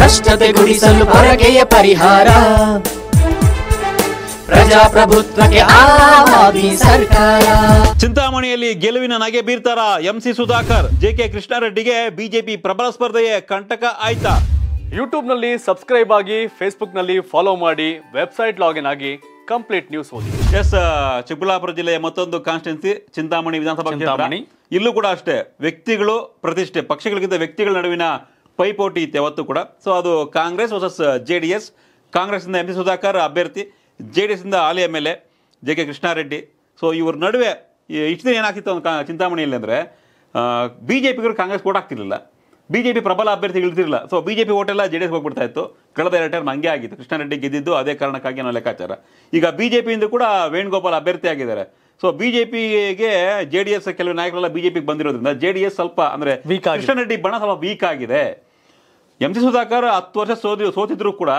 ಭ್ರಷ್ಟತೆ ಗುಡಿಸಲು ಪರಕೆಯ ಪರಿಹಾರ ಪ್ರಜಾಪ್ರಭುತ್ವಕ್ಕೆ ಸರ್ಕಾರ ಚಿಂತಾಮಣಿಯಲ್ಲಿ ಗೆಲುವಿನ ನಗೆ ಬೀರ್ತಾರ ಎಂಸಿ ಸುಧಾಕರ್ ಜೆ ಕೆ ಕೃಷ್ಣಾರೆಡ್ಡಿಗೆ ಬಿಜೆಪಿ ಪ್ರಬಲ ಸ್ಪರ್ಧೆಯೇ ಕಂಟಕ ಆಯ್ತಾ ನಲ್ಲಿ ಸಬ್ಸ್ಕ್ರೈಬ್ ಆಗಿ ನಲ್ಲಿ ಫಾಲೋ ಮಾಡಿ ವೆಬ್ಸೈಟ್ ಲಾಗಿನ್ ಆಗಿ ಕಂಪ್ಲೀಟ್ ನ್ಯೂಸ್ ಓದಿ ಎಸ್ ಚಿಕ್ಕಬಳ್ಳಾಪುರ ಜಿಲ್ಲೆಯ ಮತ್ತೊಂದು ಕಾನ್ಸ್ಟಿಟ್ಯೂನ್ಸಿ ಚಿಂತಾಮಣಿ ವಿಧಾನಸಭಾ ಇಲ್ಲೂ ಕೂಡ ಅಷ್ಟೇ ವ್ಯಕ್ತಿಗಳು ಪ್ರತಿಷ್ಠೆ ಪಕ್ಷಗಳಿಗಿಂತ ವ್ಯಕ್ತಿಗಳ ನಡುವಿನ ಪೈಪೋಟಿ ಇತ್ತು ಯಾವತ್ತೂ ಕೂಡ ಸೊ ಅದು Congress versus J uh, D S ಕಾಂಗ್ರೆಸ್ನಿಂದ ಎಂ ಪಿ ಸುಧಾಕರ್ ಅಭ್ಯರ್ಥಿ ಜೆ ಡಿ ಎಸ್ನಿಂದ ಆಲಿ M L A J K Krishna Reddy so ಇವ್ರ ನಡುವೆ ಇಷ್ಟು ದಿನ ಏನಾಗ್ತಿತ್ತು ಒಂದು ಚಿಂತಾಮಣಿಯಲ್ಲಿ ಅಂದರೆ ಬಿ ಜೆ ಪಿಗರು ಕಾಂಗ್ರೆಸ್ ಓಟ್ ಆಗ್ತಿರಲಿಲ್ಲ ಬಿ ಜೆ ಪಿ ಪ್ರಬಲ ಅಭ್ಯರ್ಥಿ ಇಳಿದಿರಲಿಲ್ಲ ಸೊ ಬಿ ಜೆ ಪಿ ಓಟೆಲ್ಲ ಜೆ ಡಿ ಎಸ್ ಹೋಗ್ಬಿಡ್ತಾ ಇತ್ತು ಕಳೆದ ಎರಡು ಟೈಮ್ ಹಂಗೆ ಆಗಿತ್ತು ಕೃಷ್ಣಾರೆಡ್ಡಿ ಗೆದ್ದಿದ್ದು ಅದೇ ಕಾರಣಕ್ಕಾಗಿ ನಾನು ಲೆಕ್ಕಾಚಾರ ಈಗ ಬಿ ಜೆ ಪಿಯಿಂದ ಕೂಡ ವೇಣುಗೋಪಾಲ್ ಅಭ್ಯರ್ಥಿ ಆಗಿದ್ದಾರೆ ಸೊ ಬಿ ಜೆ ಪಿಗೆ ಜೆ ಡಿ ಎಸ್ ಕೆಲವು ನಾಯಕರೆಲ್ಲ ಬಿ ಜೆ ಪಿಗೆ ಬಂದಿರೋದ್ರಿಂದ ಜೆ ಡಿ ಎಸ್ ಸ್ವಲ್ಪ ಅಂದರೆ ಕೃಷ್ಣಾರೆಡ್ಡಿ ಬಣ ಸ್ವಲ್ಪ ವೀಕ್ ಆಗಿದೆ ಎಂ ಸಿ ಸುಧಾಕರ್ ಹತ್ತು ವರ್ಷ ಸೋದಿ ಸೋತಿದ್ರು ಕೂಡ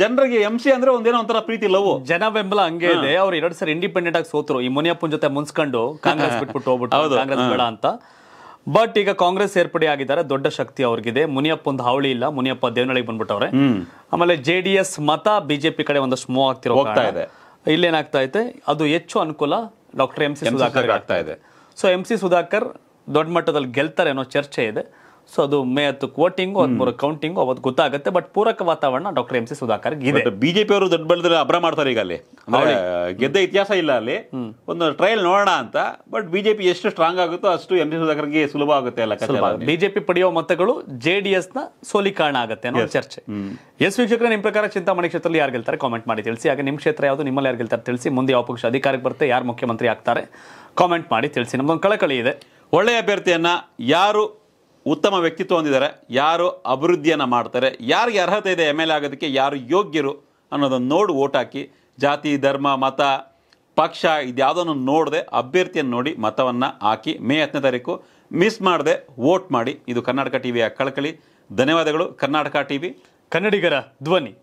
ಜನರಿಗೆ ಎಂ ಸಿ ಅಂದ್ರೆ ಒಂದೇನೋ ಒಂಥರ ಪ್ರೀತಿ ಲವ್ ಜನ ಬೆಂಬಲ ಹಂಗೆ ಇದೆ ಅವ್ರು ಎರಡು ಸರಿ ಇಂಡಿಪೆಂಡೆಂಟ್ ಆಗಿ ಸೋತರು ಈ ಮುನಿಯಪ್ಪನ ಜೊತೆ ಮುನ್ಸ್ಕೊಂಡು ಕಾಂಗ್ರೆಸ್ ಬಿಟ್ಬಿಟ್ಟು ಹೋಗ್ಬಿಟ್ಟು ಕಾಂಗ್ರೆಸ್ ಬೇಡ ಅಂತ ಬಟ್ ಈಗ ಕಾಂಗ್ರೆಸ್ ಸೇರ್ಪಡೆ ಆಗಿದ್ದಾರೆ ದೊಡ್ಡ ಶಕ್ತಿ ಅವ್ರಿಗಿದೆ ಮುನಿಯಪ್ಪ ಒಂದು ಹಾವಳಿ ಇಲ್ಲ ಮುನಿಯಪ್ಪ ದೇವನಳ್ಳಿಗೆ ಬಂದ್ಬಿಟ್ಟವ್ರೆ ಆಮೇಲೆ ಜೆ ಡಿ ಎಸ್ ಮತ ಬಿಜೆಪಿ ಕಡೆ ಒಂದಷ್ಟು ಮೂವ್ ಆಗ್ತಿರೋ ಹೋಗ್ತಾ ಇದೆ ಇಲ್ಲೇನಾಗ್ತಾ ಐತೆ ಅದು ಹೆಚ್ಚು ಅನುಕೂಲ ಡಾಕ್ಟರ್ ಎಂ ಸಿ ಸುಧಾಕರ್ ಆಗ್ತಾ ಇದೆ ಸೊ ಎಂ ಸಿ ಸುಧಾಕರ್ ದೊಡ್ಡ ಮಟ್ಟದಲ್ಲಿ ಗೆಲ್ತಾರೆ ಅನ್ನೋ ಚರ್ಚೆ ಇದೆ ಸೊ ಅದು ಮೇ ಕೋಟಿಂಗ್ ಒಂದು ಮೂರು ಕೌಂಟಿಂಗು ಅವತ್ತು ಗೊತ್ತಾಗುತ್ತೆ ಬಟ್ ಪೂರಕ ವಾತಾವರಣ ಡಾಕ್ಟರ್ ಎಂ ಸಿ ಸುಧಾಕರ್ ಇದೆ ಬಿಜೆಪಿ ಅವರು ದೊಡ್ಡ ಬೆಳೆದ್ರೆ ಅಭ್ರ ಮಾಡ್ತಾರೆ ಈಗ ಅಲ್ಲಿ ಗೆದ್ದ ಇತಿಹಾಸ ಇಲ್ಲ ಅಲ್ಲಿ ಒಂದು ಟ್ರಯಲ್ ನೋಡೋಣ ಅಂತ ಬಟ್ ಬಿಜೆಪಿ ಎಷ್ಟು ಸ್ಟ್ರಾಂಗ್ ಆಗುತ್ತೋ ಅಷ್ಟು ಎಂ ಸಿ ಸುಧಾಕರ್ಗೆ ಸುಲಭ ಆಗುತ್ತೆ ಅಲ್ಲ ಬಿಜೆಪಿ ಪಡೆಯುವ ಮತಗಳು ಜೆ ಡಿ ಎಸ್ ನ ಸೋಲಿ ಕಾರಣ ಆಗುತ್ತೆ ಅನ್ನೋ ಚರ್ಚೆ ಎಸ್ ವೀಕ್ಷಕರ ನಿಮ್ಮ ಪ್ರಕಾರ ಚಿಂತಾಮಣಿ ಕ್ಷೇತ್ರದಲ್ಲಿ ಯಾರು ಗೆಲ್ತಾರೆ ಕಾಮೆಂಟ್ ಮಾಡಿ ತಿಳಿಸಿ ಹಾಗೆ ನಿಮ್ಮ ಕ್ಷೇತ್ರ ಯಾವುದು ನಿಮ್ಮಲ್ಲಿ ಯಾರು ಗೆಲ್ತಾರೆ ತಿಳಿಸಿ ಮುಂದೆ ಯಾವ ಪಕ್ಷ ಅಧಿಕಾರಕ್ಕೆ ಬರುತ್ತೆ ಯಾರು ಮುಖ್ಯಮಂತ್ರಿ ಆಗ್ತಾರೆ ಕಾಮೆಂಟ್ ಮಾಡಿ ತಿಳಿಸಿ ನಮ್ದೊಂದು ಕಳಕಳಿ ಇದೆ ಒಳ್ಳೆಯ ಅಭ್ಯರ್ಥಿಯನ್ನ ಯಾರು ಉತ್ತಮ ವ್ಯಕ್ತಿತ್ವ ಹೊಂದಿದ್ದಾರೆ ಯಾರು ಅಭಿವೃದ್ಧಿಯನ್ನು ಮಾಡ್ತಾರೆ ಯಾರಿಗೆ ಅರ್ಹತೆ ಇದೆ ಎಮ್ ಎಲ್ ಎ ಆಗೋದಕ್ಕೆ ಯಾರು ಯೋಗ್ಯರು ಅನ್ನೋದನ್ನು ನೋಡಿ ಓಟ್ ಹಾಕಿ ಜಾತಿ ಧರ್ಮ ಮತ ಪಕ್ಷ ಇದ್ಯಾವುದನ್ನು ನೋಡದೆ ಅಭ್ಯರ್ಥಿಯನ್ನು ನೋಡಿ ಮತವನ್ನು ಹಾಕಿ ಮೇ ಹತ್ತನೇ ತಾರೀಕು ಮಿಸ್ ಮಾಡದೆ ವೋಟ್ ಮಾಡಿ ಇದು ಕರ್ನಾಟಕ ಟಿವಿಯ ಕಳಕಳಿ ಧನ್ಯವಾದಗಳು ಕರ್ನಾಟಕ ವಿ ಕನ್ನಡಿಗರ ಧ್ವನಿ